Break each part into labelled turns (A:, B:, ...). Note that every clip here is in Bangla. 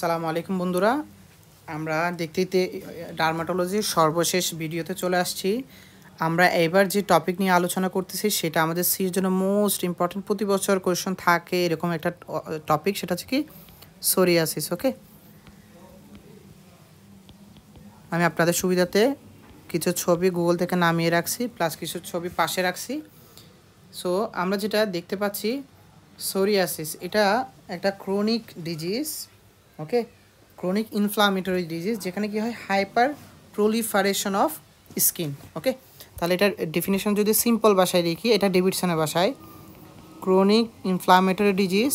A: সালামু আলাইকুম বন্ধুরা আমরা দেখতে ডার্মাটোলজির সর্বশেষ ভিডিওতে চলে আসছি আমরা এবার যে টপিক নিয়ে আলোচনা করতেছি সেটা আমাদের সির জন্য মোস্ট ইম্পর্টেন্ট প্রতি বছর কোয়েশন থাকে এরকম একটা টপিক সেটা হচ্ছে কি সোরিয়াসিস ওকে আমি আপনাদের সুবিধাতে কিছু ছবি গুগল থেকে নামিয়ে রাখছি প্লাস কিছু ছবি পাশে রাখছি সো আমরা যেটা দেখতে পাচ্ছি সোরিয়াসিস এটা একটা chronic disease okay chronic inflammatory disease যেখানে কি হয় hyper proliferation of skin okay তাহলে এটার ডেফিনেশন যদি সিম্পল বাসায় দেখি এটা ডেভিডসনের বাসায় chronic inflammatory disease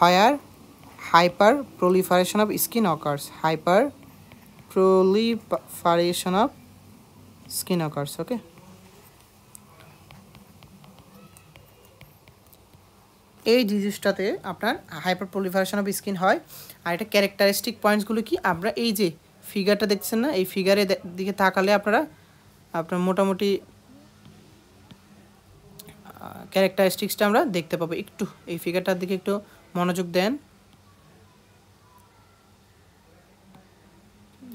A: higher hyper proliferation of skin occurs hyper proliferation of skin occurs okay এই ডিজিজটাতে আপনার হাইপার পলিভারেশন অফ স্কিন হয় আর এটা ক্যারেক্টারিস্টিক পয়েন্টসগুলো কি আমরা এই যে ফিগারটা দেখছেন না এই ফিগারে দিকে তাকালে আপনারা আপনার মোটামুটি ক্যারেক্টারিস্টিক্সটা আমরা দেখতে পাবো একটু এই ফিগারটার দিকে একটু মনোযোগ দেন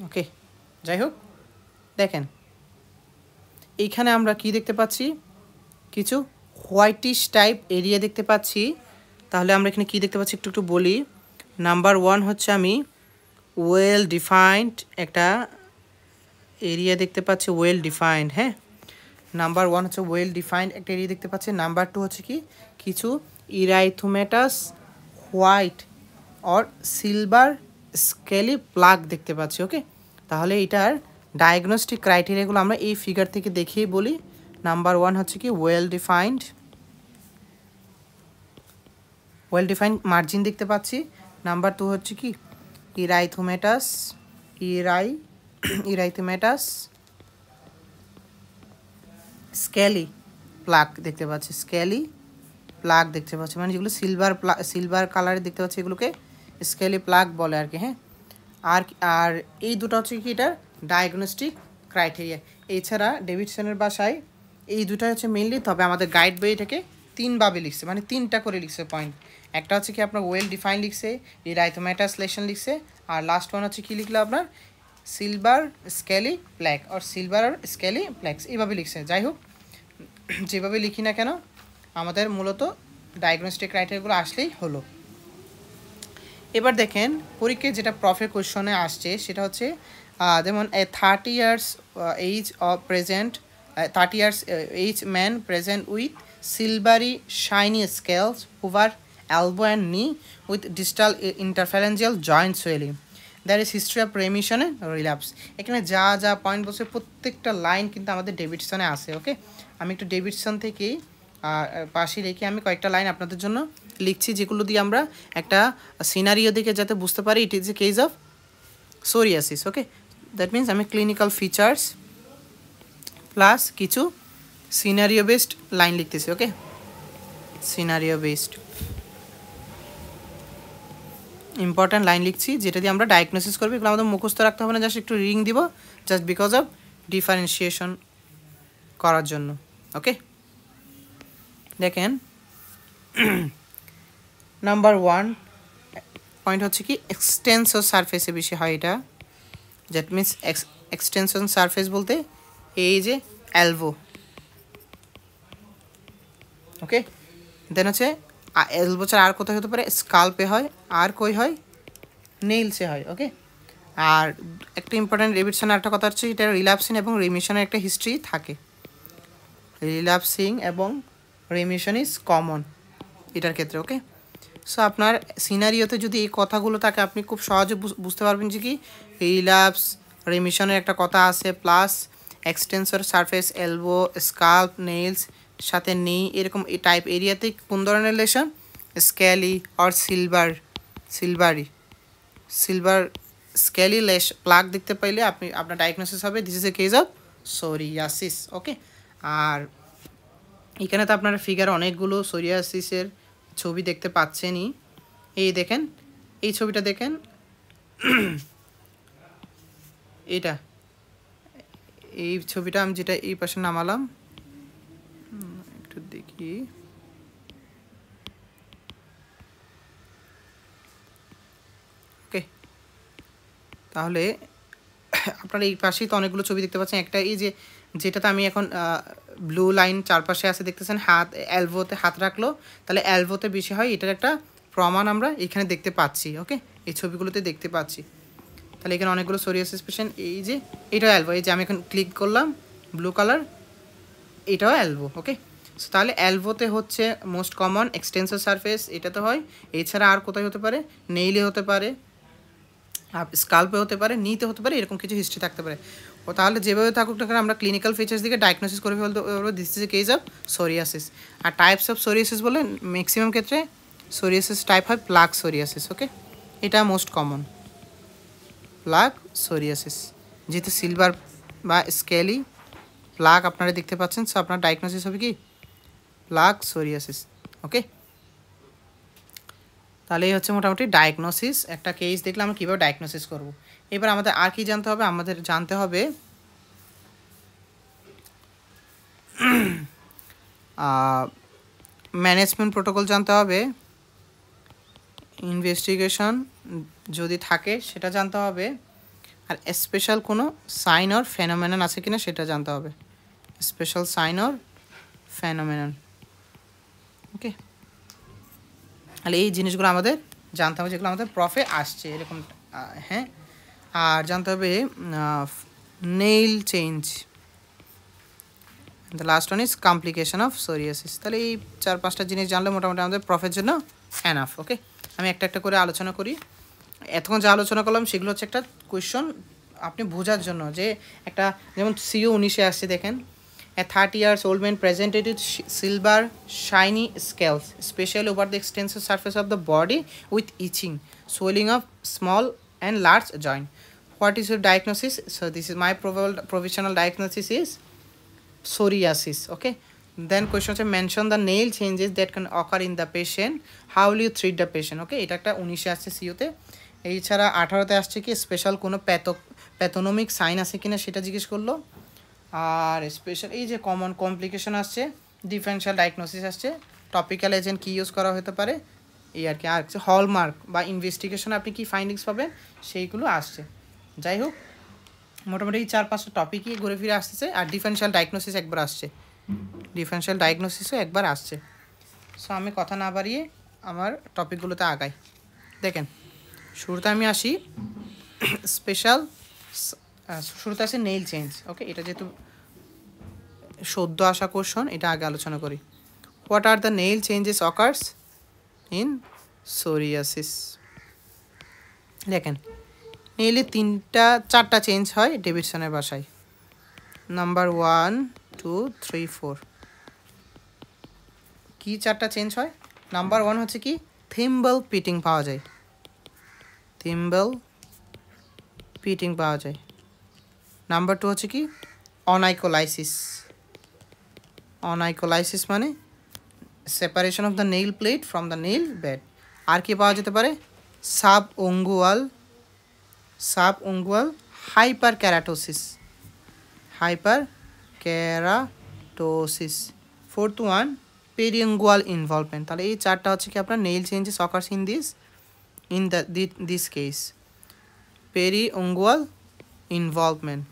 A: ওকে যাই হোক দেখেন এইখানে আমরা কি দেখতে পাচ্ছি কিছু হোয়াইটিশ টাইপ এরিয়া দেখতে পাচ্ছি তাহলে আমরা এখানে কি দেখতে পাচ্ছি একটু একটু বলি নাম্বার ওয়ান হচ্ছে আমি ওয়েল ডিফাইন্ড একটা এরিয়া দেখতে পাচ্ছি ওয়েল ডিফাইন্ড হ্যাঁ নাম্বার ওয়ান হচ্ছে ওয়েল ডিফাইন্ড একটা এরিয়া দেখতে পাচ্ছি নাম্বার টু হচ্ছে কি কিছু erythematous white or silver scaly plaque দেখতে পাচ্ছি ওকে তাহলে এটার ডায়াগনস্টিক ক্রাইটেরিয়াগুলো আমরা এই ফিগার থেকে দেখিয়ে বলি নাম্বার ওয়ান হচ্ছে কি well defined well define margin দেখতে পাচ্ছি নাম্বার টু হচ্ছে কি ইরাইথোমেটাস ইরাই ইরাইথোমেটাস স্কেলি প্লাক দেখতে পাচ্ছি স্কেলি প্লাক দেখতে পাচ্ছি মানে যেগুলো সিলভার প্লা সিলভার কালারে দেখতে পাচ্ছি এগুলোকে স্কেলি প্লাক বলে আর কি হ্যাঁ আর আর এই দুটো হচ্ছে কি এটার ডায়াগনস্টিক ক্রাইটেরিয়া এছাড়া ডেভিডসনের বাসায় এই দুটো হচ্ছে মেনলি তবে আমাদের গাইড বই এটাকে তিনভাবে লিখছে মানে তিনটা করে লিখছে পয়েন্ট একটা হচ্ছে কি আপনার ওয়েল ডিফাইন লিখছে ইরাইথোমেটাস লেশন লিখছে আর লাস্ট ওয়ান হচ্ছে কী লিখলো আপনার সিলভার স্কেলি ব্ল্যাক আর সিলভার আর স্কেলি প্ল্যাক্স এইভাবে লিখছে যাই হোক যেভাবে লিখি না কেন আমাদের মূলত ডায়াগনস্টিক রাইটারগুলো আসলেই হলো এবার দেখেন পরীক্ষায় যেটা প্রফের কোয়েশনে আসছে সেটা হচ্ছে যেমন a thirty years age of present 30 uh, years uh, age man present with silvery shiny scales over elbow and knee with distal uh, interphalangeal joint swelling there is history of remission and relapse এখানে যা যা পয়েন্ট বলছে প্রত্যেকটা লাইন কিন্তু আমাদের ডেভিডসনে আসে ওকে আমি একটু ডেভিডসন থেকেই পাশে রেখে আমি কয়েকটা লাইন আপনাদের জন্য লিখছি যেগুলো দিয়ে আমরা একটা সিনারিও দেখে যাতে বুঝতে পারি it is a case of psoriasis okay that means আমি ক্লিনিক্যাল ফিচার্স প্লাস কিছু সিনারিও বেসড লাইন লিখতেছি okay scenario based important line লিখছি যেটা দিয়ে আমরা ডায়াগনোসিস করবো এগুলো আমাদের মুখস্থ রাখতে হবে না জাস্ট একটু রিং দিব জাস্ট বিকজ অফ ডিফারেন্সিয়েশন করার জন্য ওকে দেখেন নাম্বার ওয়ান পয়েন্ট হচ্ছে কি এক্সটেনসো সারফেসে বেশি হয় এটা দ্যাট মিনস এক্সটেনশন সারফেস বলতে এই যে অ্যালভো ওকে দেন হচ্ছে এলবো ছাড়া আর কোথায় হতে পারে স্কাল্পে হয় আর কই হয় নেইলসে হয় ওকে আর একটা ইম্পর্ট্যান্ট রেভিশনের একটা কথা হচ্ছে এটা রিল্যাপসিং এবং রেমিশনের একটা হিস্ট্রি থাকে রিল্যাপসিং এবং রেমিশন ইজ কমন এটার ক্ষেত্রে ওকে সো আপনার সিনারিওতে যদি এই কথাগুলো থাকে আপনি খুব সহজে বুঝতে পারবেন যে কি রিল্যাপস রেমিশনের একটা কথা আছে plus extensor surface elbow scalp nails সাথে নেই এরকম এই টাইপ এরিয়াতে কোন ধরনের lesion scaly or silver silvery silver scaly lesion plaque দেখতে পাইলে আপনি আপনার ডায়াগনোসিস হবে this is a case of psoriasis okay আর এখানে তো আপনার ফিগার অনেকগুলো সোরিয়াসিসের ছবি দেখতে পাচ্ছেনই এই দেখেন এই ছবিটা দেখেন এটা এই ছবিটা আমি যেটা এই পাশে নামালাম একটু দেখি ওকে তাহলে আপনারা এই পাশেই তো অনেকগুলো ছবি দেখতে পাচ্ছেন একটা এই যে যেটাতে আমি এখন ব্লু লাইন চারপাশে আছে দেখতেছেন হাত অ্যালভোতে হাত রাখলো তাহলে অ্যালভোতে বেশি হয় এটার একটা প্রমাণ আমরা এখানে দেখতে পাচ্ছি ওকে এই ছবিগুলোতে দেখতে পাচ্ছি তাহলে এখানে অনেকগুলো সোরিয়াসিস পেশেন্ট এই যে এটাও অ্যালবো এই যে আমি এখন ক্লিক করলাম ব্লু কালার এটাও অ্যালবো ওকে সো তাহলে অ্যালবোতে হচ্ছে মোস্ট কমন এক্সটেন্সর সারফেস এটা তো হয় এছাড়া আর কোথায় হতে পারে নেইলে হতে পারে স্কাল্পে হতে পারে নিতে হতে পারে এরকম কিছু হিস্ট্রি থাকতে পারে ও তাহলে যেভাবে থাকুক না আমরা ক্লিনিক্যাল ফিচার্স দিকে ডায়াগনোসিস করে ফেলতে পারবো this is case of psoriasis আর টাইপস অফ সোরিয়াসিস বলে ম্যাক্সিমাম ক্ষেত্রে সোরিয়াসিস টাইপ হয় প্লাক সোরিয়াসিস ওকে এটা মোস্ট কমন প্লাক সোরিয়াসিস যেহেতু সিলভার বা স্কেলি প্লাক আপনারা দেখতে পাচ্ছেন সো আপনার ডায়াগনোসিস হবে কি প্লাক সোরিয়াসিস ওকে তাহলে এই হচ্ছে মোটামুটি ডায়াগনোসিস একটা কেস দেখলে আমরা কীভাবে ডায়াগনোসিস করব এবার আমাদের আর কি জানতে হবে আমাদের জানতে হবে ম্যানেজমেন্ট প্রোটোকল জানতে হবে ইনভেস্টিগেশন যদি থাকে সেটা জানতে হবে আর স্পেশাল কোনো সাইন অর ফেনোমেনন আছে কিনা সেটা জানতে হবে special sign or phenomenon okay তাহলে এই জিনিসগুলো আমাদের জানতে হবে যেগুলো আমাদের প্রফে আসছে এরকম হ্যাঁ আর জানতে হবে nail change the last one is complication of psoriasis তাহলে এই চার পাঁচটা জিনিস জানলে মোটামুটি আমাদের প্রফের জন্য অ্যানাফ ওকে আমি একটা একটা করে আলোচনা করি এতক্ষণ যা আলোচনা করলাম সেগুলো হচ্ছে একটা কোয়েশ্চন আপনি বোঝার জন্য যে একটা যেমন সিও উনিশে আসছে দেখেন a thirty years old man presented with silver shiny scales special over the extensive surface of the body with itching swelling of small and large joint what is your diagnosis so this is my probable professional diagnosis is psoriasis okay then question হচ্ছে mention the nail changes that can occur in the patient how'll you treat the patient okay এটা একটা উনিশে আসছে সিওতে e এছাড়া আঠারোতে আসছে কি স্পেশাল কোনো প্যাথো প্যাথোনমিক সাইন আছে কিনা সেটা জিজ্ঞেস করলো আর স্পেশাল এই যে কমন কমপ্লিকেশন আসছে ডিফারেন্সিয়াল ডায়াগনোসিস আসছে টপিক্যাল এজেন্ট কী ইউজ করা হতে পারে এই আর কি আর হলমার্ক বা ইনভেস্টিগেশন আপনি কী ফাইন্ডিংস পাবেন সেইগুলো আসছে যাই হোক মোটামুটি এই চার পাঁচটা টপিকই ঘুরে ফিরে আসতেছে আর ডিফারেন্সিয়াল ডায়াগনোসিস একবার আসছে ডিফারেন্সিয়াল ডায়াগনোসিসও একবার আসছে সো আমি কথা না বাড়িয়ে আমার টপিকগুলোতে আগাই দেখেন শুরুতে আমি আসি স্পেশাল শুরুতে আসি নেইল চেঞ্জ ওকে এটা যেহেতু সদ্য আসা কোশন এটা আগে আলোচনা করি what are the nail changes occurs in psoriasis দেখেন নেইলে তিনটা চারটা চেঞ্জ হয় ডেভিডসনের বাসায় number one two three four কি চারটা চেঞ্জ হয় নাম্বার ওয়ান হচ্ছে কি থিম্বল পিটিং পাওয়া যায় থিম্বল পিটিং পাওয়া যায় নাম্বার টু হচ্ছে কি অনাইকোলাইসিস অনাইকোলাইসিস মানে separation of the nail plate from the nail bed আর কি পাওয়া যেতে পারে subungual subungual hyperkeratosis hyperkeratosis fourth one periungual involvement তাহলে এই চারটা হচ্ছে কি আপনার nail changes occurs in this in the this case periungual involvement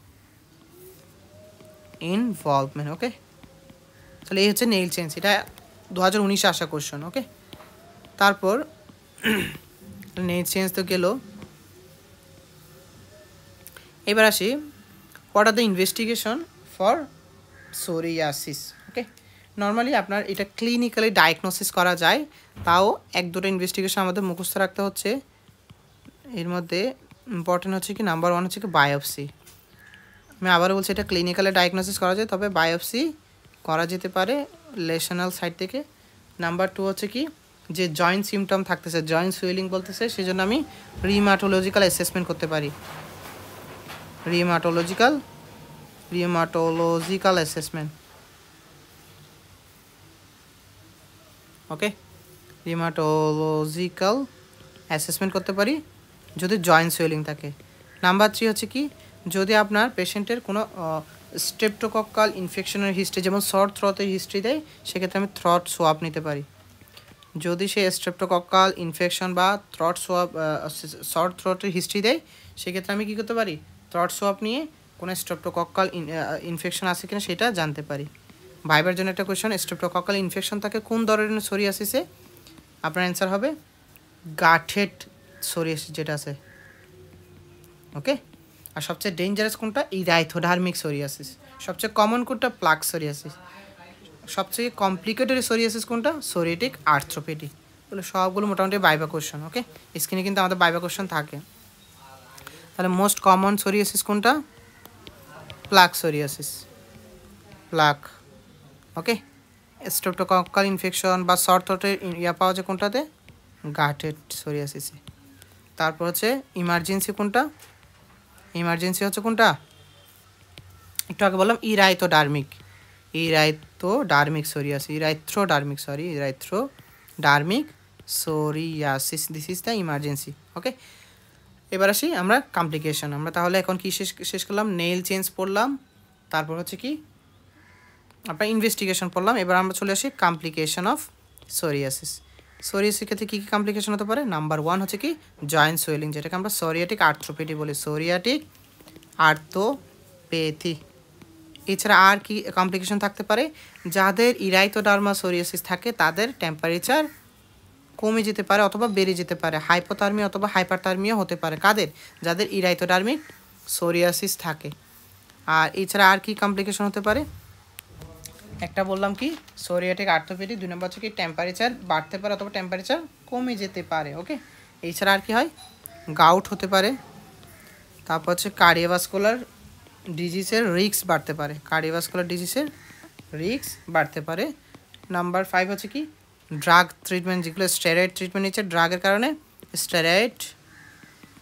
A: involvement okay তাহলে এই হচ্ছে নেইল চেঞ্জ এটা দু হাজার উনিশে আসা কোশ্চেন ওকে তারপর নেইল চেঞ্জ তো গেল এবার আসি what are the investigation for psoriasis okay normally আপনার এটা ক্লিনিক্যালি ডায়াগনোসিস করা যায় তাও এক দুটো ইনভেস্টিগেশন আমাদের মুখস্থ রাখতে হচ্ছে এর মধ্যে ইম্পর্টেন্ট হচ্ছে কি নাম্বার ওয়ান হচ্ছে কি বায়োপসি আমি আবারও বলছি এটা ক্লিনিক্যালি ডায়াগনোসিস করা যায় তবে বায়োপসি করা যেতে পারে লেশনাল সাইড থেকে নাম্বার টু হচ্ছে কি যে জয়েন্ট সিমটম থাকতেছে জয়েন্ট সুইলিং বলতেছে সেজন্য আমি রিমাটোলজিক্যাল অ্যাসেসমেন্ট করতে পারি rheumatological primatological assessment okay rheumatological assessment করতে পারি যদি জয়েন্ট সোয়েলিং থাকে নাম্বার থ্রি হচ্ছে কি যদি আপনার পেশেন্টের কোনো স্টেপটোকক্কাল ইনফেকশনের হিস্ট্রি যেমন শর্ট থ্রটের হিস্ট্রি দেয় সেক্ষেত্রে আমি থ্রট সোয়াপ নিতে পারি যদি সে স্ট্রেপ্টোকক্কাল ইনফেকশন বা থ্রট সোয়াব শর্ট থ্রটের হিস্ট্রি দেয় সেক্ষেত্রে আমি কী করতে পারি থ্রট সোয়াপ নিয়ে কোনো স্ট্রেপ্টোকক্কাল ইনফেকশন uh, আছে কিনা সেটা জানতে পারি ভাইবার জন্য একটা কোয়েশন স্ট্রেপ্টোকক্কাল ইনফেকশন থাকে কোন ধরনের সোরিয়াসিসে আপনার অ্যান্সার হবে গাঠেট সোরিয়াসিস যেটা আছে ওকে আর সবচেয়ে ডেঞ্জারাস কোনটা এই রাইথোডার্মিক সোরিয়াসিস সবচেয়ে কমন কোনটা প্লাক সোরিয়াসিস সবচেয়ে কমপ্লিকেটেড সোরিয়াসিস কোনটা সোরিয়েটিক আর্থ্রোপেটিক এগুলো সবগুলো মোটামুটি বাইবা কোয়েশন ওকে স্কিনে কিন্তু আমাদের বাইবা কোশ্চেন থাকে তাহলে মোস্ট কমন সোরিয়াসিস কোনটা plaque psoriasis plaque okay streptococcal infection বা শর্ট থ্রোটের ইয়া পাওয়া যায় কোনটাতে গাটেড সোরিয়াসিসে তারপর হচ্ছে ইমার্জেন্সি কোনটা ইমার্জেন্সি হচ্ছে কোনটা একটু আগে বললাম dermic erythrodermic erythrodermic psoriasis dermic sorry erythrodermic psoriasis this is the emergency okay এবার আসি আমরা কমপ্লিকেশন আমরা তাহলে এখন কি শেষ শেষ করলাম নেইল চেঞ্জ পড়লাম তারপর হচ্ছে কি আমরা ইনভেস্টিগেশন পড়লাম এবার আমরা চলে আসি কমপ্লিকেশন অফ সোরিয়াসিস সোরিয়াসিস ক্ষেত্রে কী কী কমপ্লিকেশন হতে পারে নাম্বার ওয়ান হচ্ছে কি জয়েন্ট সোয়েলিং যেটাকে আমরা সোরিয়াটিক আর্থ্রোপেটি বলি সোরিয়াটিক আর্থোপেথি এছাড়া আর কি কমপ্লিকেশন থাকতে পারে যাদের ইরাইতোডার্মা সোরিয়াসিস থাকে তাদের টেম্পারেচার কমে যেতে পারে অথবা বেড়ে যেতে পারে হাইপোথার্মিয়া অথবা হাইপারথার্মিয়া হতে পারে কাদের যাদের ইরাইতোডার্মিক সোরিয়াসিস থাকে আর এছাড়া আর কি কমপ্লিকেশন হতে পারে একটা বললাম কি সোরিয়াটিক আর্থোপেডিক দুই নম্বর হচ্ছে কি টেম্পারেচার বাড়তে পারে অথবা টেম্পারেচার কমে যেতে পারে ওকে এছাড়া আর কি হয় গাউট হতে পারে তারপর হচ্ছে কার্ডিওভাস্কুলার ডিজিজের রিক্স বাড়তে পারে কার্ডিওভাস্কুলার ডিজিজের রিক্স বাড়তে পারে নাম্বার ফাইভ হচ্ছে কি ড্রাগ ট্রিটমেন্ট যেগুলো স্টেরয়েড ট্রিটমেন্ট নিচ্ছে ড্রাগের কারণে স্টেরয়েড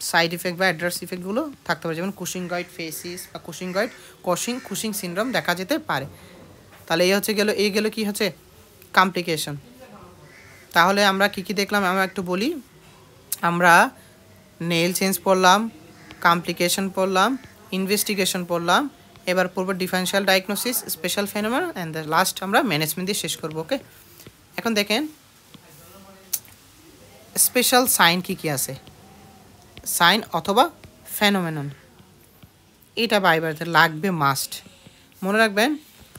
A: সাইড ইফেক্ট বা অ্যাডভার্স ইফেক্টগুলো থাকতে পারে যেমন কুশিংগয়েড ফেসিস বা কুশিংগয়েড কশিং কুশিং সিনড্রোম দেখা যেতে পারে তাহলে এই হচ্ছে গেলো এই গেলো কি হচ্ছে কমপ্লিকেশন তাহলে আমরা কি কি দেখলাম আমরা একটু বলি আমরা নেল চেঞ্জ পড়লাম কমপ্লিকেশন পড়লাম ইনভেস্টিগেশন পড়লাম এবার পড়বো differential diagnosis special phenomenon and the last আমরা ম্যানেজমেন্ট দিয়ে শেষ করবো ওকে এখন দেখেন স্পেশাল সাইন কি কি আছে সাইন অথবা ফ্যানোমেনন এটা বাইবারতে লাগবে মাস্ট মনে রাখবেন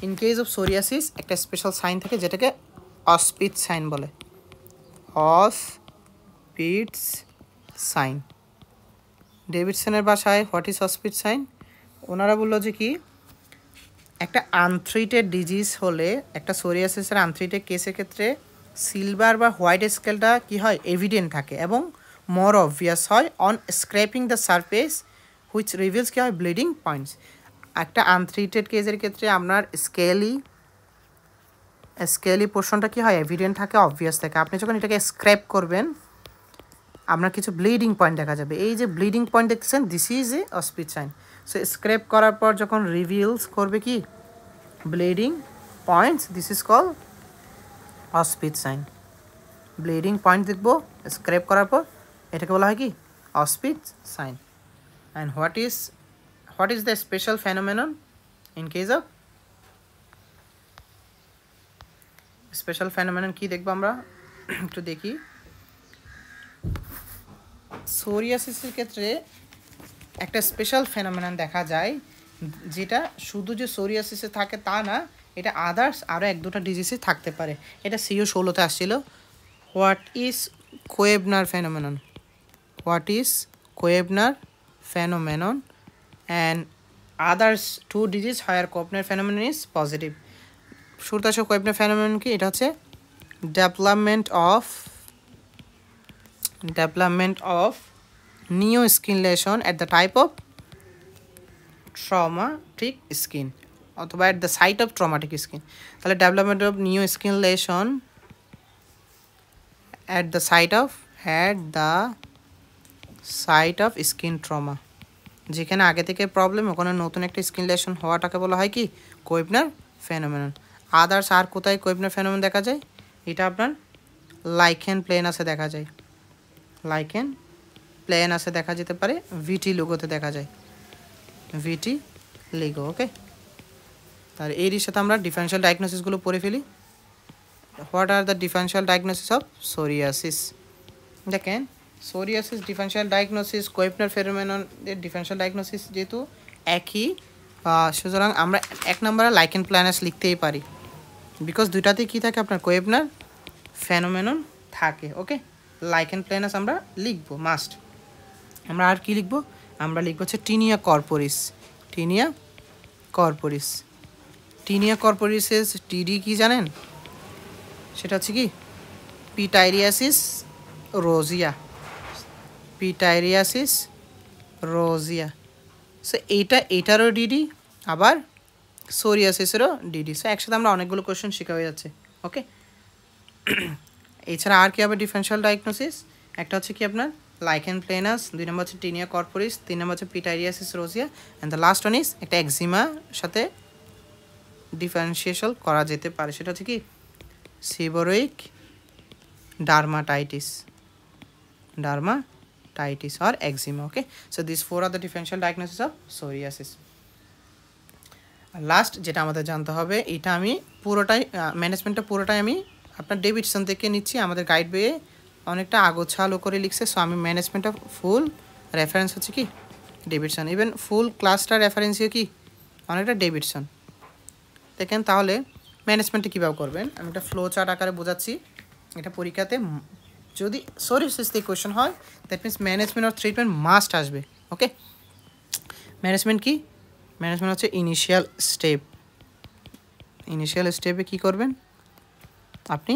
A: ইন কেস অফ সোরিয়াসিস একটা স্পেশাল সাইন থাকে যেটাকে অস্পিড সাইন বলে অসপিডস সাইন ডেভিডসনের বাসায় হোয়াট ইজ অস্পিড সাইন ওনারা বললো যে কি একটা আনথ্রিটেড ডিজিজ হলে একটা সোরিয়াসিসের আনথ্রিটেড কেসের ক্ষেত্রে সিলভার বা হোয়াইট স্কেলটা কি হয় এভিডেন্ট থাকে এবং মোর অবভিয়াস হয় on scraping the surface which reveals কি হয় ব্লিডিং পয়েন্টস একটা আনথ্রিটেড কেসের ক্ষেত্রে আপনার স্কেলি স্কেলি পোর্শনটা কি হয় এভিডেন্ট থাকে অবভিয়াস থাকে আপনি যখন এটাকে স্ক্র্যাপ করবেন আপনার কিছু ব্লিডিং পয়েন্ট দেখা যাবে এই যে ব্লিডিং পয়েন্ট দেখতেছেন this is a Auspitz sign so scrape করার পর যখন রিভিলস করবে কি bleeding points this is call Auspitz sign bleeding point দেখব স্ক্রেপ করার পর এটাকে বলা হয় কি Auspitz sign and what is what is the special phenomenon in case of special phenomenon কী দেখবো আমরা একটু দেখি সোরিয়াসিসের ক্ষেত্রে একটা স্পেশাল ফেনোমেনন দেখা যায় যেটা শুধু যে সোরিয়াসিসে থাকে তা না এটা আদার্স আরও এক দুটা ডিজিজে থাকতে পারে এটা সিও ষোলোতে আসছিল what is Koebner phenomenon what is Koebner phenomenon and others two disease where Koebner phenomenon is positive সুরতাস কোয়েবনার ফেনোমেন কি এটা হচ্ছে development of development of new skin lesion at the type of traumatic skin অথবা at the site of traumatic skin তাহলে development of new skin lesion at the site of at the site of skin trauma যেখানে আগে থেকে প্রবলেম ওখানে নতুন একটা স্কিন লেশন হওয়াটাকে বলা হয় কি কোয়েবনার ফেনোমেনন আদার্স আর কোথায় কোয়েবনার ফেনোমেন দেখা যায় এটা আপনার লাইকেন প্লেন আছে দেখা যায় লাইকেন প্ল্যান আছে দেখা যেতে পারে ভিটি লোগোতে দেখা যায় ভিটি লিগো ওকে আর এরই সাথে আমরা ডিফারেন্সিয়াল ডায়াগনোসিসগুলো পড়ে ফেলি what are the differential diagnosis of psoriasis দেখেন psoriasis differential diagnosis Koebner phenomenon এর ডিফারেন্সিয়াল ডায়াগনোসিস যেহেতু একই সুতরাং আমরা এক নম্বরে লাইকেন প্ল্যানাস লিখতেই পারি বিকজ দুইটাতেই কী থাকে আপনার কোয়েবনার ফেনোমেনন থাকে ওকে লাইকেন প্ল্যানাস আমরা লিখবো মাস্ট আমরা আর কি লিখব আমরা লিখব হচ্ছে tinea corporis tinea corporis tinea কর্পোরিসেস টিডি কি জানেন সেটা হচ্ছে কি pityriasis rosea pityriasis rosea so এইটা এইটারও ডিডি আবার সোরিয়াসিসেরও ডিডি সো একসাথে আমরা অনেকগুলো কোয়েশ্চেন শেখা হয়ে যাচ্ছে ওকে এছাড়া আর কি হবে ডিফারেন্সিয়াল ডায়াগনোসিস একটা হচ্ছে কি আপনার লাইকেন প্লেনাস দুই নম্বর হচ্ছে টিনিয়া কর্পোরিস তিন নম্বর হচ্ছে pityriasis rosea and the last one একটা একজিমা সাথে ডিফারেন্সিয়েশন করা যেতে পারে সেটা হচ্ছে কি সিবোরোইক ডার্মাটাইটিস ডার্মাটাইটিস আর eczema okay so this four are the differential diagnosis of psoriasis last যেটা আমাদের জানতে হবে এটা আমি পুরোটাই ম্যানেজমেন্টটা পুরোটাই আমি আপনার ডেভিডসন থেকে নিচ্ছি আমাদের গাইড বইয়ে অনেকটা আগোছালো করে লিখছে সো আমি ম্যানেজমেন্ট অফ ফুল রেফারেন্স হচ্ছে কি ডেভিডসন ইভেন ফুল ক্লাসটা রেফারেন্সিও কি অনেকটা ডেভিডসন দেখেন তাহলে ম্যানেজমেন্টে কীভাবে করবেন আমি একটা ফ্লো চার্ট আকারে বোঝাচ্ছি এটা পরীক্ষাতে যদি সরি সরিসিস্তি কোয়েশন হয় that means management of treatment must আসবে ওকে ম্যানেজমেন্ট কি ম্যানেজমেন্ট হচ্ছে ইনিশিয়াল স্টেপ ইনিশিয়াল স্টেপে কি করবেন আপনি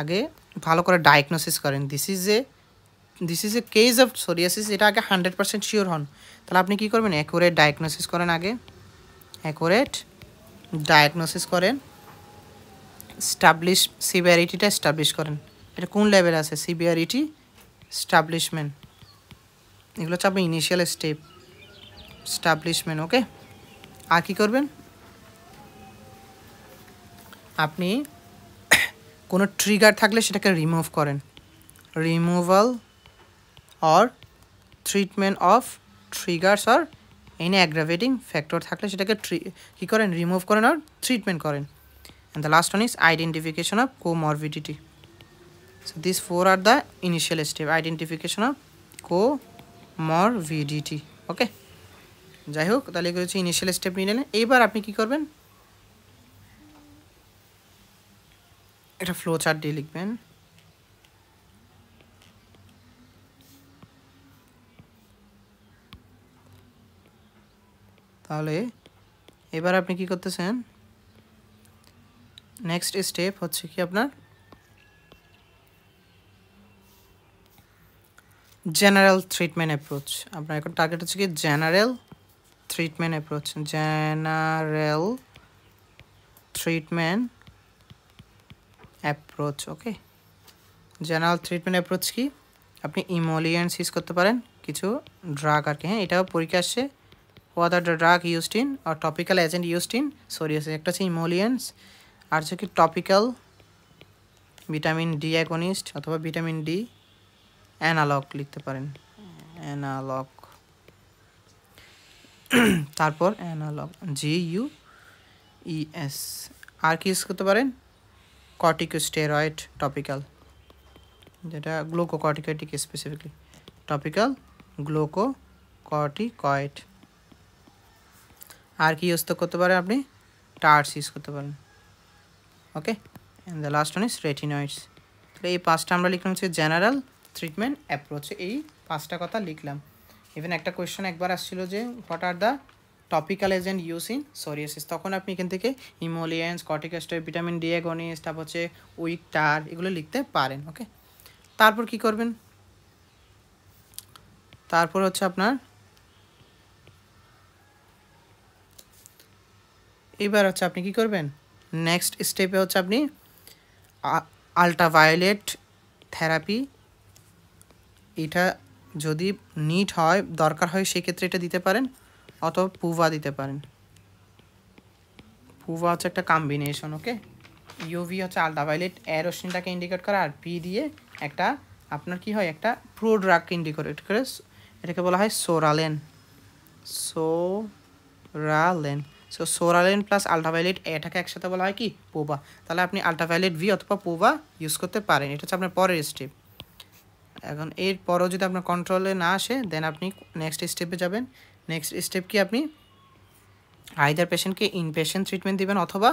A: আগে ভালো করে ডায়াগনোসিস করেন this is a this is a case of psoriasis এটা আগে হান্ড্রেড পার্সেন্ট শিওর হন তাহলে আপনি কী করবেন অ্যাকুরেট ডায়াগনোসিস করেন আগে অ্যাকুরেট ডায়াগনোসিস করেন স্টাবলিশ সিভিয়ারিটিটা স্টাবলিশ করেন এটা কোন লেভেল আছে সিভিয়ারিটি স্টাবলিশমেন্ট এগুলো হচ্ছে আপনি ইনিশিয়াল স্টেপ স্টাবলিশমেন্ট ওকে আর কী করবেন আপনি কোনো ট্রিগার থাকলে সেটাকে রিমুভ করেন removal or treatment of triggers or any aggravating factor থাকলে সেটাকে ট্রি কী করেন রিমুভ করেন আর ট্রিটমেন্ট করেন and the last one is identification of comorbidity so this four are the initial step identification of comorbidity okay যাই হোক তাহলে হচ্ছে ইনিশিয়াল স্টেপ নিয়ে নিলেন এইবার আপনি কী করবেন এটা ফ্লো চার্ট দিয়ে লিখবেন তাহলে এবার আপনি কি করতেছেন নেক্সট স্টেপ হচ্ছে কি আপনার জেনারেল ট্রিটমেন্ট অ্যাপ্রোচ আপনার এখন টার্গেট হচ্ছে কি general treatment approach general treatment approach okay general treatment approach কি আপনি ইমোলিয়েন্স ইউজ করতে পারেন কিছু ড্রাগ আর কি হ্যাঁ এটাও পরীক্ষা আসছে whether the drug used in আর topical agent used in psoriasis একটা হচ্ছে ইমোলিয়েন্স আর হচ্ছে কি টপিক্যাল ভিটামিন ডি অ্যাগনিস্ট অথবা ভিটামিন ডি অ্যানালগ লিখতে পারেন অ্যানালগ তারপর অ্যানালগ জি ইউ ইএস আর কি ইউজ করতে পারেন corticosteroid টপিক্যাল যেটা গ্লুকোকর্টিকয়েটিক স্পেসিফিকলি টপিক্যাল গ্লুকোকর্টিকয়েড আর কি ইউজ করতে পারেন আপনি টার্স ইউজ করতে পারেন okay and the last one is retinoids তাহলে এই পাঁচটা আমরা লিখলাম হচ্ছে জেনারেল ট্রিটমেন্ট অ্যাপ্রোচ এই পাঁচটা কথা লিখলাম ইভেন একটা কোয়েশ্চেন একবার আসছিল যে what are the topical agent using psoriasis তখন আপনি এখান থেকে ইমোলিয়েন্স কটিকাস্টয় ভিটামিন ডি এগনিস তারপর হচ্ছে উইক টার এগুলো লিখতে পারেন ওকে তারপর কি করবেন তারপর হচ্ছে আপনার এবার হচ্ছে আপনি কি করবেন নেক্সট স্টেপে হচ্ছে আপনি আল্ট্রাভায়োলেট থেরাপি এটা যদি নিট হয় দরকার হয় সেক্ষেত্রে এটা দিতে পারেন অথবা পুভা দিতে পারেন পুভা হচ্ছে একটা কম্বিনেশন ওকে ইউভি হচ্ছে আলট্রাভায়োলেট এ রশ্মিটাকে ইন্ডিকেট করে আর পি দিয়ে একটা আপনার কি হয় একটা প্রোড্রাগকে ইন্ডিকেট করে এটাকে বলা হয় psoralen psoralen so psoralen plus ultraviolet এটাকে একসাথে বলা হয় কি পোবা তাহলে আপনি আলট্রাভায়োলেট ভি অথবা পোবা ইউজ করতে পারেন এটা হচ্ছে আপনার পরের স্টেপ এখন এরপরও যদি আপনার কন্ট্রোলে না আসে দেন আপনি নেক্সট স্টেপে যাবেন নেক্সট স্টেপ কি আপনি আইদার পেশেন্টকে ইনপেশেন্ট ট্রিটমেন্ট দেবেন অথবা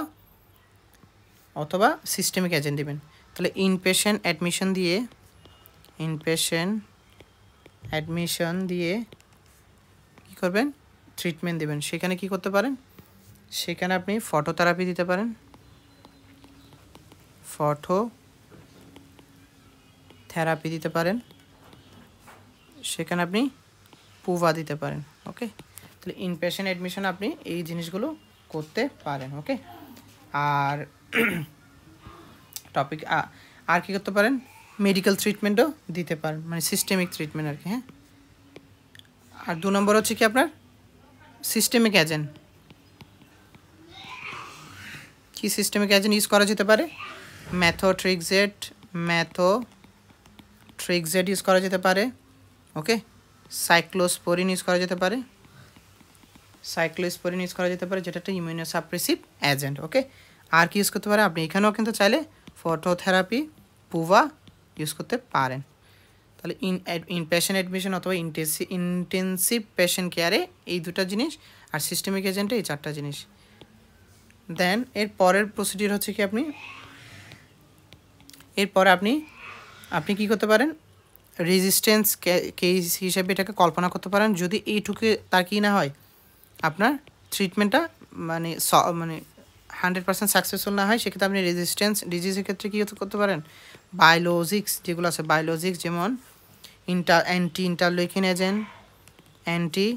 A: অথবা সিস্টেমিক এজেন্ট দেবেন তাহলে ইনপেশেন্ট অ্যাডমিশন দিয়ে ইনপেশেন্ট অ্যাডমিশন দিয়ে কি করবেন ট্রিটমেন্ট দেবেন সেখানে কি করতে পারেন সেখানে আপনি ফটোথেরাপি দিতে পারেন ফটো থেরাপি দিতে পারেন সেখানে আপনি পুভা দিতে পারেন ওকে তাহলে ইনপেশেন্ট অ্যাডমিশন আপনি এই জিনিসগুলো করতে পারেন ওকে আর টপিক আর কি করতে পারেন মেডিকেল ট্রিটমেন্টও দিতে পারেন মানে সিস্টেমিক ট্রিটমেন্ট আর কি হ্যাঁ আর দু নম্বর হচ্ছে কি আপনার সিস্টেমিক অ্যাজেন্ট কি সিস্টেমিক অ্যাজেন্ট ইউজ করা যেতে পারে ম্যাথো ম্যাথোট্রিক্সেট ইউজ করা যেতে পারে ওকে সাইক্লোস্পোরিন ইউজ করা যেতে পারে সাইক্লোস্পোরিন ইউজ করা যেতে পারে যেটা একটা ইমিউনো সাপ্রেসিভ এজেন্ট ওকে আর কি ইউজ করতে পারে আপনি এখানেও কিন্তু চাইলে ফটোথেরাপি পুভা ইউজ করতে পারেন তাহলে ইন ইন পেশেন্ট অ্যাডমিশন অথবা ইন্টেসি ইন্টেন্সিভ পেশেন্ট কেয়ারে এই দুটা জিনিস আর সিস্টেমিক এজেন্টে এই চারটা জিনিস দেন এর পরের প্রসিডিউর হচ্ছে কি আপনি এরপর আপনি আপনি কি করতে পারেন রেজিস্ট্যান্স কেস হিসেবে এটাকে কল্পনা করতে পারেন যদি এইটুকু তার কি না হয় আপনার ট্রিটমেন্টটা মানে মানে হান্ড্রেড পার্সেন্ট সাকসেসফুল না হয় সেক্ষেত্রে আপনি রেজিস্ট্যান্স ডিজিজের ক্ষেত্রে কী করতে পারেন বায়োলজিক্স যেগুলো আছে বায়োলজিক্স যেমন ইন্টা anti interleukin agent anti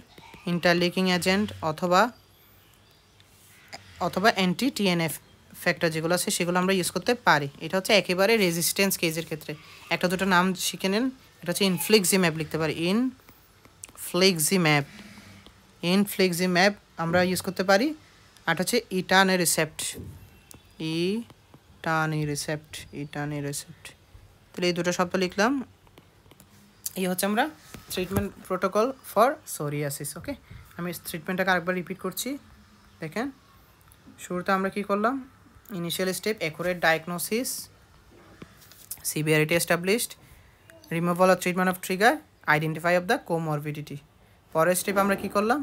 A: interleukin agent অথবা অথবা অ্যান্টি টিএনএফ ফ্যাক্টর যেগুলো আছে সেগুলো আমরা ইউজ করতে পারি এটা হচ্ছে একেবারে রেজিস্টেন্স কেজের ক্ষেত্রে একটা দুটো নাম শিখে নেন এটা হচ্ছে ইনফ্লিক্সি ম্যাপ লিখতে পারি infliximab infliximab আমরা ইউজ করতে পারি আর হচ্ছে ইটানে রিসেপ্ট ই টানি রিসেপ্ট ইটানি রিসেপ্ট তাহলে এই দুটো শব্দ লিখলাম এই হচ্ছে আমরা treatment protocol for psoriasis okay আমি ট্রিটমেন্টটাকে আরেকবার রিপিট করছি দেখেন শুরুতে আমরা কি করলাম initial step accurate diagnosis severity established removal of treatment of trigger identify of the comorbidity পরের স্টেপ আমরা কী করলাম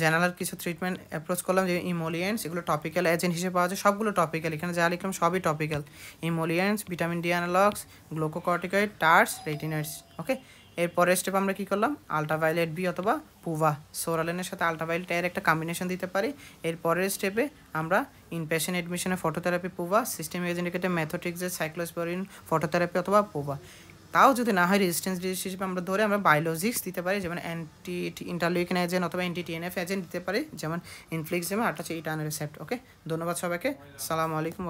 A: জেনারেল কিছু ট্রিটমেন্ট অ্যাপ্রোচ করলাম যে ইমোলিয়েন্স এগুলো টপিক্যাল এজেন্ট হিসেবে পাওয়া যায় সবগুলো টপিক্যাল এখানে যা লিখলাম সবই topical emollients vitamin D analogues glucocorticoid tars retinoids okay এরপরের স্টেপ আমরা কী করলাম আলট্রাভায়োলেট বি অথবা পুভা সোরালেনের সাথে আলট্রাভায়োলেট এর একটা কম্বিনেশন দিতে পারি এরপরের স্টেপে আমরা ইনপেশেন্ট এডমিশনে ফটোথেরাপি পুভা সিস্টেম এজেন্টিকেটে ম্যাথোটিক্সের সাইক্লোসপোরিন ফটোথেরাপি অথবা পুভা তাও যদি না হয় রেজিস্টেন্স ডিজিজ হিসেবে আমরা ধরে আমরা বায়োলজিক্স দিতে পারি যেমন অ্যান্টি ইন্টারলিউকিন এজেন্ট অথবা অ্যান্টি টিএনএফ এজেন্ট দিতে পারি যেমন যেমন আর হচ্ছে ইটানের সেপ্ট ওকে ধন্যবাদ সবাইকে সালামু আলাইকুম